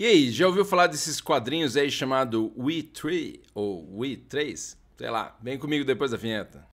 E aí, já ouviu falar desses quadrinhos aí chamado We 3 ou We 3? Sei lá, vem comigo depois da vinheta.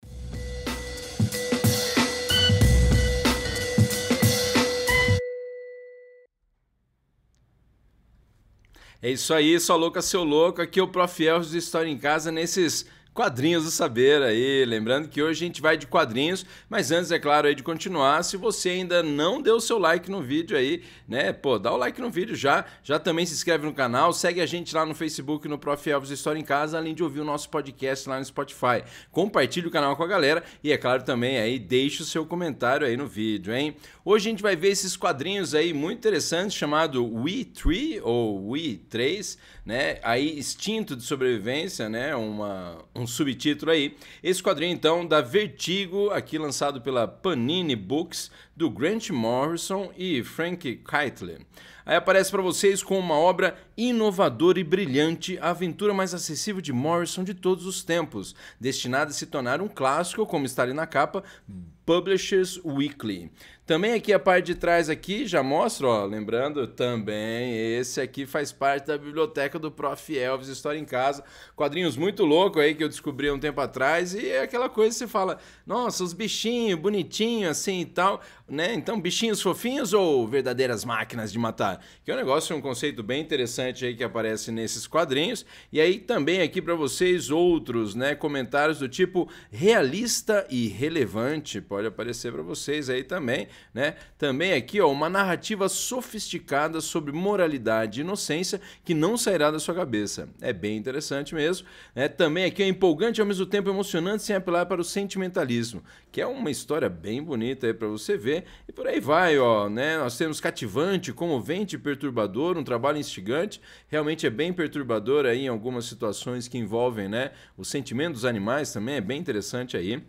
É isso aí, só louca, seu louco. Aqui é o Prof. Elvis de História em Casa nesses Quadrinhos do Saber aí. Lembrando que hoje a gente vai de quadrinhos, mas antes, é claro, aí de continuar, se você ainda não deu o seu like no vídeo aí, né? Pô, dá o like no vídeo já. Já também se inscreve no canal, segue a gente lá no Facebook, no Prof. Elvis História em Casa, além de ouvir o nosso podcast lá no Spotify. Compartilhe o canal com a galera e, é claro, também aí deixa o seu comentário aí no vídeo, hein? Hoje a gente vai ver esses quadrinhos aí muito interessantes, chamado We Three ou We 3, né? Aí Instinto de Sobrevivência, né? Uma, um um subtítulo aí. Esse quadrinho, então, da Vertigo, aqui lançado pela Panini Books, do Grant Morrison e Frank Keitler. Aí aparece para vocês com uma obra inovadora e brilhante, a aventura mais acessível de Morrison de todos os tempos, destinada a se tornar um clássico, como está ali na capa, Publishers Weekly. Também aqui a parte de trás aqui já mostra, ó, lembrando também, esse aqui faz parte da biblioteca do Prof Elvis História em Casa, quadrinhos muito louco aí que eu descobri um tempo atrás e é aquela coisa que você fala, nossa, os bichinhos bonitinhos assim e tal né? Então, bichinhos fofinhos ou verdadeiras máquinas de matar? Que é um negócio, um conceito bem interessante aí que aparece nesses quadrinhos. E aí também aqui para vocês outros, né, comentários do tipo realista e relevante, pode aparecer para vocês aí também, né? Também aqui, ó, uma narrativa sofisticada sobre moralidade e inocência que não sairá da sua cabeça. É bem interessante mesmo, né? Também aqui é empolgante ao mesmo tempo emocionante sem apelar para o sentimentalismo, que é uma história bem bonita aí para você ver e por aí vai, ó, né? Nós temos cativante, comovente, perturbador, um trabalho instigante, realmente é bem perturbador aí em algumas situações que envolvem, né, o sentimento dos animais também é bem interessante aí.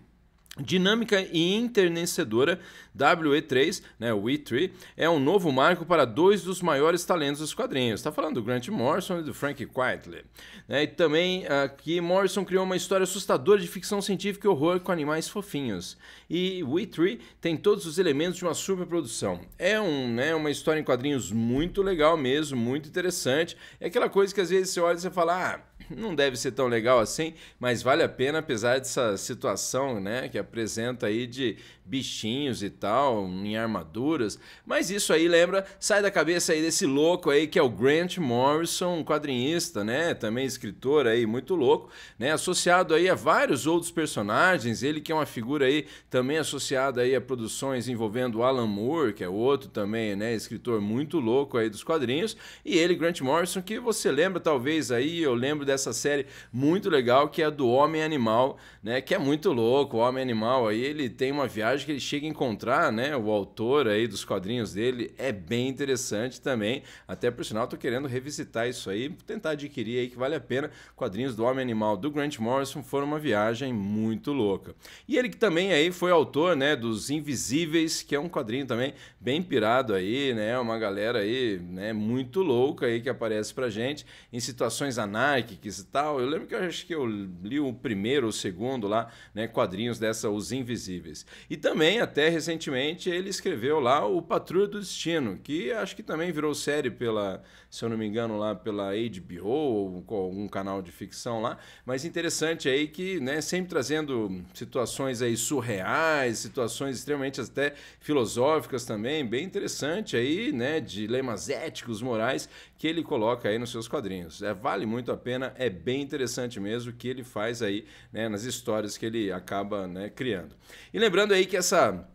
Dinâmica e internecedora WE3, né, We3, é um novo marco para dois dos maiores talentos dos quadrinhos. Está falando do Grant Morrison e do Frank Quitely. Né, e também aqui ah, Morrison criou uma história assustadora de ficção científica e horror com animais fofinhos. E We3 tem todos os elementos de uma superprodução. É um, né, uma história em quadrinhos muito legal mesmo, muito interessante. É aquela coisa que às vezes você olha e você fala... Ah, não deve ser tão legal assim, mas vale a pena apesar dessa situação, né, que apresenta aí de bichinhos e tal, em armaduras. Mas isso aí lembra, sai da cabeça aí desse louco aí que é o Grant Morrison, um quadrinista, né? Também escritor aí, muito louco, né? Associado aí a vários outros personagens, ele que é uma figura aí também associada aí a produções envolvendo Alan Moore, que é outro também, né, escritor muito louco aí dos quadrinhos, e ele Grant Morrison que você lembra talvez aí, eu lembro dessa série muito legal que é do Homem Animal, né, que é muito louco, o Homem Animal aí, ele tem uma viagem personagem que ele chega a encontrar, né? O autor aí dos quadrinhos dele é bem interessante também. Até por sinal, tô querendo revisitar isso aí, tentar adquirir aí que vale a pena. Quadrinhos do Homem Animal do Grant Morrison foram uma viagem muito louca. E ele que também aí foi autor, né, dos Invisíveis, que é um quadrinho também bem pirado aí, né? Uma galera aí, né, muito louca aí que aparece pra gente em situações anárquicas e tal. Eu lembro que eu acho que eu li o primeiro ou segundo lá, né, quadrinhos dessa Os Invisíveis. E também, até recentemente, ele escreveu lá o Patrulha do Destino, que acho que também virou série pela, se eu não me engano, lá pela HBO ou algum canal de ficção lá. Mas interessante aí que, né, sempre trazendo situações aí surreais, situações extremamente até filosóficas também, bem interessante aí, né, dilemas éticos, morais, que ele coloca aí nos seus quadrinhos. É, vale muito a pena, é bem interessante mesmo o que ele faz aí né, nas histórias que ele acaba né, criando. E lembrando aí que essa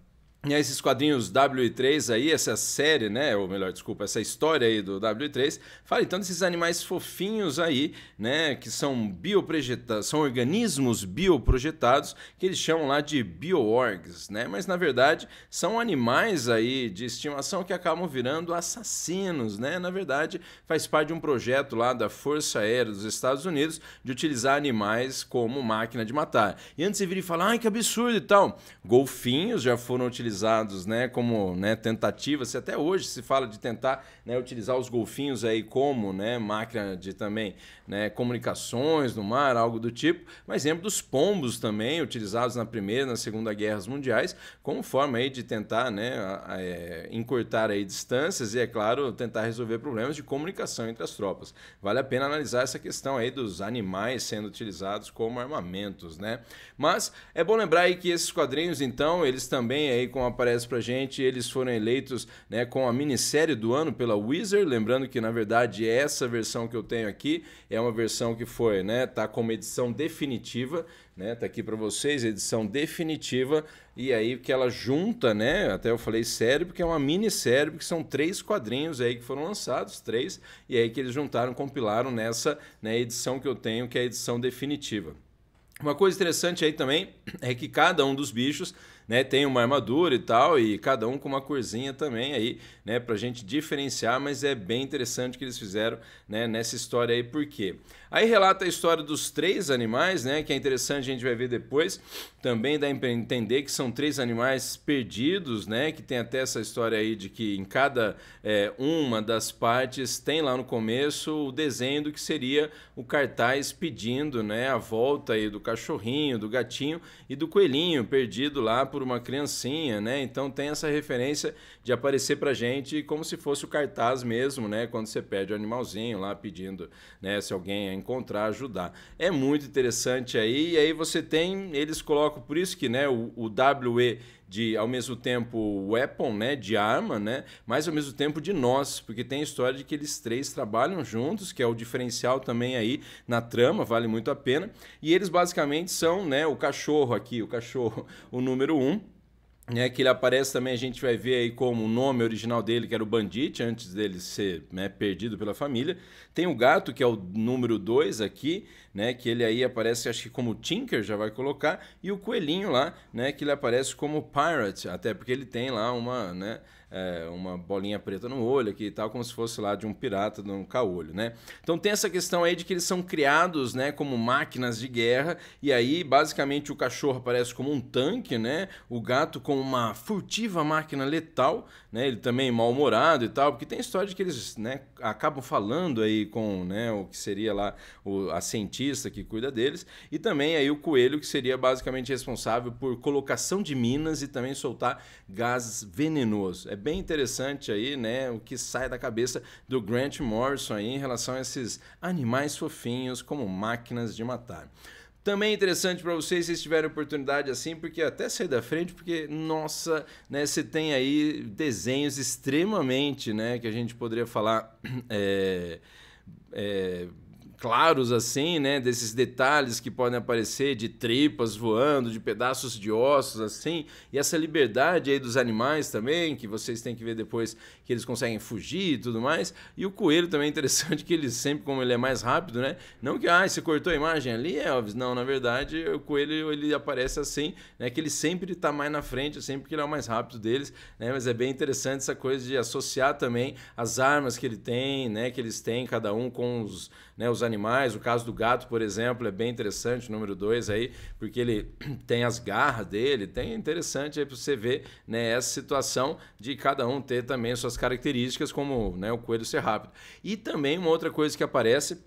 e esses quadrinhos W3 aí, essa série, né? Ou melhor, desculpa, essa história aí do W3, fala então desses animais fofinhos aí, né? Que são bioprojetados, são organismos bioprojetados, que eles chamam lá de bioorgs, né? Mas na verdade são animais aí de estimação que acabam virando assassinos, né? Na verdade, faz parte de um projeto lá da Força Aérea dos Estados Unidos de utilizar animais como máquina de matar. E antes você vir e falar, ai que absurdo e tal, golfinhos já foram utilizados utilizados né, como né, tentativa, se até hoje se fala de tentar né, utilizar os golfinhos aí como né, máquina de também né, comunicações no mar, algo do tipo, mas lembro dos pombos também, utilizados na Primeira e na Segunda Guerras Mundiais, como forma aí de tentar né, a, a, é, encurtar aí distâncias e, é claro, tentar resolver problemas de comunicação entre as tropas. Vale a pena analisar essa questão aí dos animais sendo utilizados como armamentos, né? Mas é bom lembrar aí que esses quadrinhos, então, eles também aí com aparece pra gente, eles foram eleitos né, com a minissérie do ano pela Wizard. Lembrando que, na verdade, é essa versão que eu tenho aqui é uma versão que foi, né? Tá como edição definitiva, né? Tá aqui para vocês, edição definitiva. E aí que ela junta, né? Até eu falei série, porque é uma minissérie, porque são três quadrinhos aí que foram lançados, três, e aí que eles juntaram, compilaram nessa né, edição que eu tenho, que é a edição definitiva. Uma coisa interessante aí também é que cada um dos bichos né, tem uma armadura e tal, e cada um com uma corzinha também aí, né, pra gente diferenciar, mas é bem interessante o que eles fizeram, né, nessa história aí, por quê? Aí relata a história dos três animais, né, que é interessante, a gente vai ver depois, também dá pra entender que são três animais perdidos, né, que tem até essa história aí de que em cada é, uma das partes tem lá no começo o desenho do que seria o cartaz pedindo, né, a volta aí do cachorrinho, do gatinho e do coelhinho perdido lá por por uma criancinha, né? Então tem essa referência de aparecer pra gente como se fosse o cartaz mesmo, né? Quando você pede o animalzinho lá pedindo, né? Se alguém encontrar, ajudar. É muito interessante aí. E aí você tem, eles colocam, por isso que, né? O, o WE de ao mesmo tempo weapon, né, de arma, né, mas ao mesmo tempo de nós, porque tem a história de que eles três trabalham juntos, que é o diferencial também aí na trama, vale muito a pena. E eles basicamente são, né, o cachorro aqui, o cachorro, o número um né, que ele aparece também, a gente vai ver aí como o nome original dele, que era o Bandit, antes dele ser né, perdido pela família. Tem o gato, que é o número 2 aqui, né, que ele aí aparece, acho que como Tinker, já vai colocar. E o coelhinho lá, né, que ele aparece como Pirate, até porque ele tem lá uma... Né, é, uma bolinha preta no olho aqui e tal, como se fosse lá de um pirata, de um caolho, né? Então tem essa questão aí de que eles são criados, né, como máquinas de guerra, e aí basicamente o cachorro aparece como um tanque, né? O gato como uma furtiva máquina letal, né? Ele também é mal-humorado e tal, porque tem história de que eles, né, acabam falando aí com, né, o que seria lá o, a cientista que cuida deles, e também aí o coelho que seria basicamente responsável por colocação de minas e também soltar gases venenosos. É bem interessante aí, né? O que sai da cabeça do Grant Morrison aí em relação a esses animais fofinhos como máquinas de matar. Também é interessante para vocês se tiverem oportunidade assim, porque até sair da frente, porque nossa, né, você tem aí desenhos extremamente, né, que a gente poderia falar é, é claros assim, né, desses detalhes que podem aparecer de tripas voando, de pedaços de ossos assim, e essa liberdade aí dos animais também, que vocês têm que ver depois que eles conseguem fugir e tudo mais. E o coelho também é interessante que ele sempre como ele é mais rápido, né? Não que ah, você cortou a imagem ali, Elvis. Não, na verdade, o coelho ele aparece assim, né, que ele sempre está mais na frente, sempre que ele é o mais rápido deles, né? Mas é bem interessante essa coisa de associar também as armas que ele tem, né, que eles têm cada um com os, né, os animais animais. O caso do gato, por exemplo, é bem interessante, número dois aí, porque ele tem as garras dele, tem interessante aí para você ver né, essa situação de cada um ter também suas características, como né, o coelho ser rápido. E também uma outra coisa que aparece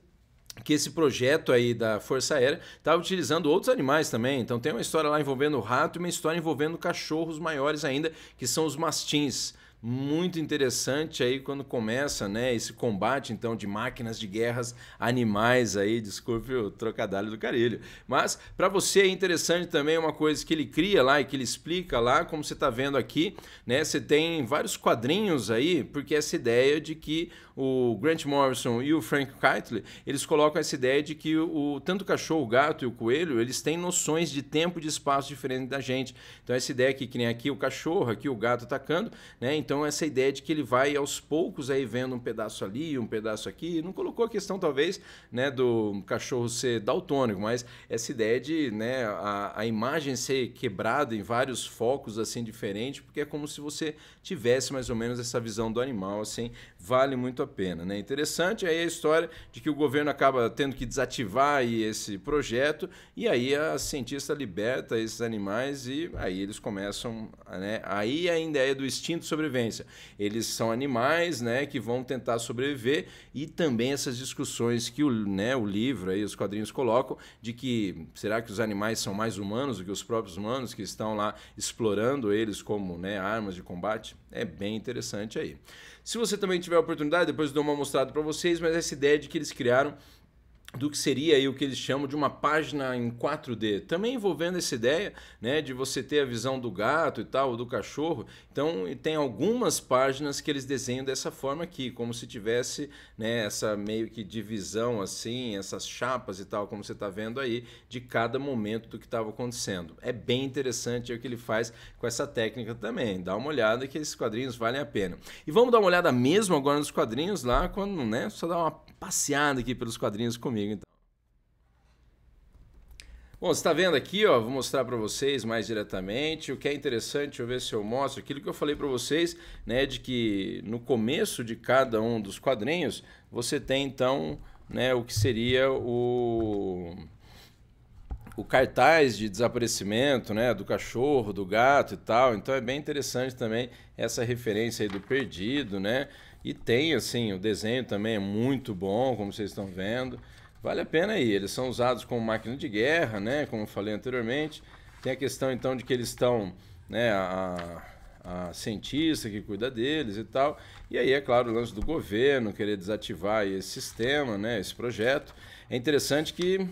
que esse projeto aí da Força Aérea estava tá utilizando outros animais também. Então tem uma história lá envolvendo o rato e uma história envolvendo cachorros maiores ainda, que são os mastins muito interessante aí quando começa, né, esse combate então de máquinas de guerras, animais aí, desculpe o trocadilho do carilho. Mas para você é interessante também uma coisa que ele cria lá e que ele explica lá, como você está vendo aqui, né? Você tem vários quadrinhos aí, porque é essa ideia de que o Grant Morrison e o Frank Keitley, eles colocam essa ideia de que o tanto o cachorro, o gato e o coelho, eles têm noções de tempo e de espaço diferente da gente. Então essa ideia aqui, que nem aqui o cachorro, aqui o gato atacando, né? Então então, essa ideia de que ele vai aos poucos aí vendo um pedaço ali, um pedaço aqui, não colocou a questão, talvez, né, do cachorro ser daltônico, mas essa ideia de né, a, a imagem ser quebrada em vários focos assim diferentes, porque é como se você tivesse mais ou menos essa visão do animal, assim, vale muito a pena. Né? Interessante aí a história de que o governo acaba tendo que desativar aí esse projeto, e aí a cientista liberta esses animais e aí eles começam. Né, aí a ideia do instinto sobrevivente sobrevivência. Eles são animais, né, que vão tentar sobreviver e também essas discussões que o, né, o livro aí, os quadrinhos colocam de que será que os animais são mais humanos do que os próprios humanos que estão lá explorando eles como, né, armas de combate? É bem interessante aí. Se você também tiver a oportunidade, depois eu dou uma mostrada para vocês, mas essa ideia de que eles criaram do que seria aí o que eles chamam de uma página em 4D, também envolvendo essa ideia né, de você ter a visão do gato e tal, do cachorro. Então, tem algumas páginas que eles desenham dessa forma aqui, como se tivesse né, essa meio que divisão assim, essas chapas e tal, como você está vendo aí, de cada momento do que estava acontecendo. É bem interessante o que ele faz com essa técnica também. Dá uma olhada que esses quadrinhos valem a pena. E vamos dar uma olhada mesmo agora nos quadrinhos lá, quando né, só dá uma Passeando aqui pelos quadrinhos comigo, então. Bom, você está vendo aqui, ó, vou mostrar para vocês mais diretamente. O que é interessante, deixa eu ver se eu mostro aquilo que eu falei para vocês, né, de que no começo de cada um dos quadrinhos você tem então, né, o que seria o o cartaz de desaparecimento, né, do cachorro, do gato e tal. Então é bem interessante também essa referência aí do perdido, né? E tem assim, o desenho também é muito bom, como vocês estão vendo. Vale a pena aí. Eles são usados como máquina de guerra, né, como eu falei anteriormente. Tem a questão então de que eles estão, né, a, a cientista que cuida deles e tal. E aí, é claro, o lance do governo querer desativar esse sistema, né, esse projeto. É interessante que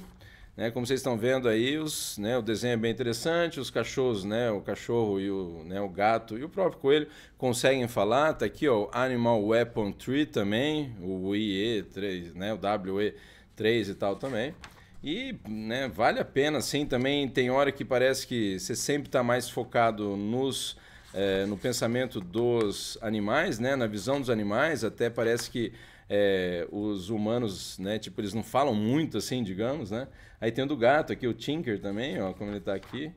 né, como vocês estão vendo aí, os, né, o desenho é bem interessante, os cachorros, né, o cachorro e o, né, o gato e o próprio coelho conseguem falar. Tá aqui ó, o Animal Weapon Tree também, o IE3, né, o WE3 e tal também. E né, vale a pena, sim. Também tem hora que parece que você sempre está mais focado nos, é, no pensamento dos animais, né, na visão dos animais. Até parece que é, os humanos, né? Tipo, eles não falam muito assim, digamos, né? Aí tem o do gato aqui, o Tinker também, ó, como ele está aqui.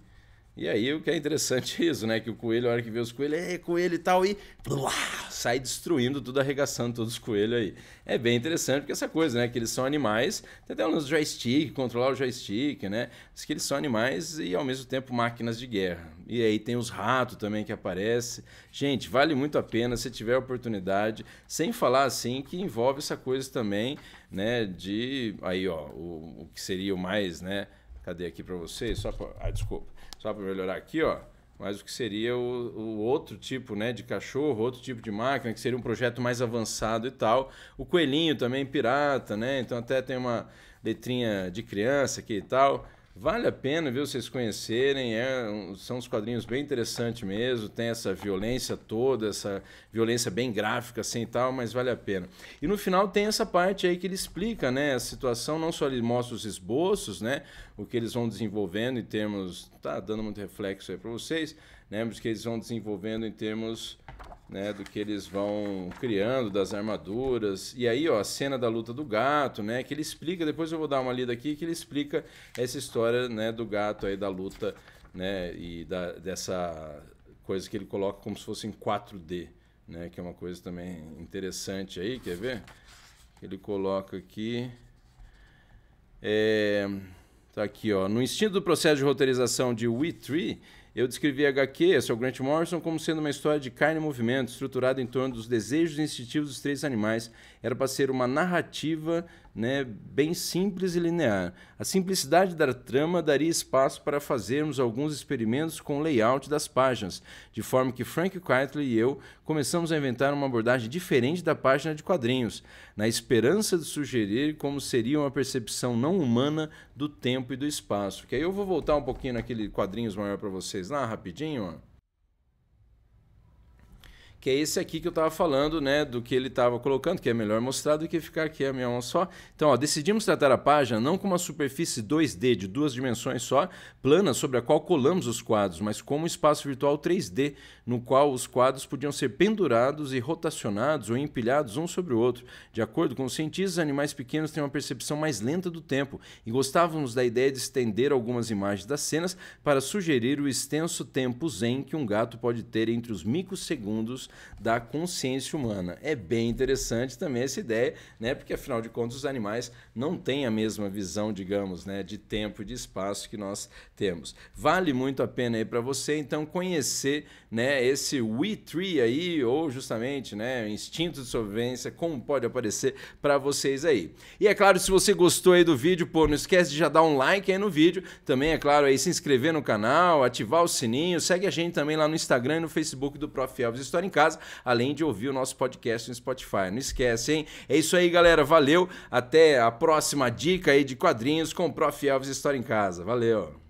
E aí o que é interessante é isso, né? Que o coelho, a hora que vê os coelhos, é coelho e tal, e blá, sai destruindo tudo, arregaçando todos os coelhos aí. É bem interessante, porque essa coisa, né? Que eles são animais, tem até um joystick, controlar o joystick, né? Diz que eles são animais e ao mesmo tempo máquinas de guerra. E aí tem os ratos também que aparece. Gente, vale muito a pena se tiver oportunidade, sem falar assim que envolve essa coisa também, né? De aí, ó, o, o que seria o mais, né? Cadê aqui para vocês? Só pra, ah, desculpa. Só para melhorar aqui, ó. Mas o que seria o, o, outro tipo né, de cachorro, outro tipo de máquina, que seria um projeto mais avançado e tal. O coelhinho também pirata, né? Então até tem uma letrinha de criança aqui e tal. Vale a pena, ver vocês conhecerem. É, são uns quadrinhos bem interessantes mesmo. Tem essa violência toda, essa violência bem gráfica, assim e tal, mas vale a pena. E no final tem essa parte aí que ele explica, né? A situação, não só ele mostra os esboços, né? O que eles vão desenvolvendo em termos. Tá dando muito reflexo aí para vocês, né? Mas que eles vão desenvolvendo em termos né, do que eles vão criando, das armaduras. E aí, ó, a cena da luta do gato, né, que ele explica, depois eu vou dar uma lida aqui, que ele explica essa história, né, do gato aí, da luta, né, e da, dessa coisa que ele coloca como se fosse em 4D, né, que é uma coisa também interessante aí, quer ver? Ele coloca aqui... É... Tá aqui, ó. No instinto do processo de roteirização de We Tree, eu descrevi a HQ, seu Grant Morrison, como sendo uma história de carne e movimento, estruturada em torno dos desejos instintivos dos três animais. Era para ser uma narrativa né, bem simples e linear. A simplicidade da trama daria espaço para fazermos alguns experimentos com o layout das páginas, de forma que Frank Quitely e eu começamos a inventar uma abordagem diferente da página de quadrinhos, na esperança de sugerir como seria uma percepção não humana do tempo e do espaço. Que aí eu vou voltar um pouquinho naquele quadrinhos maior para vocês lá, rapidinho. Ó que é esse aqui que eu estava falando, né, do que ele estava colocando, que é melhor mostrar do que ficar aqui a minha mão só. Então, ó, decidimos tratar a página não como uma superfície 2D de duas dimensões só, plana sobre a qual colamos os quadros, mas como um espaço virtual 3D, no qual os quadros podiam ser pendurados e rotacionados ou empilhados um sobre o outro. De acordo com os cientistas, animais pequenos têm uma percepção mais lenta do tempo e gostávamos da ideia de estender algumas imagens das cenas para sugerir o extenso tempo zen que um gato pode ter entre os microsegundos da consciência humana. É bem interessante também essa ideia, né? Porque afinal de contas os animais não têm a mesma visão, digamos, né, de tempo e de espaço que nós temos. Vale muito a pena aí para você então conhecer, né, esse We Tree aí ou justamente, né, instinto de sobrevivência, como pode aparecer para vocês aí. E é claro, se você gostou aí do vídeo, pô, não esquece de já dar um like aí no vídeo, também é claro aí se inscrever no canal, ativar o sininho, segue a gente também lá no Instagram e no Facebook do Prof Alves História em Casa casa, além de ouvir o nosso podcast no Spotify. Não esquece, hein? É isso aí, galera. Valeu. Até a próxima dica aí de quadrinhos com o Prof. Elvis História em Casa. Valeu.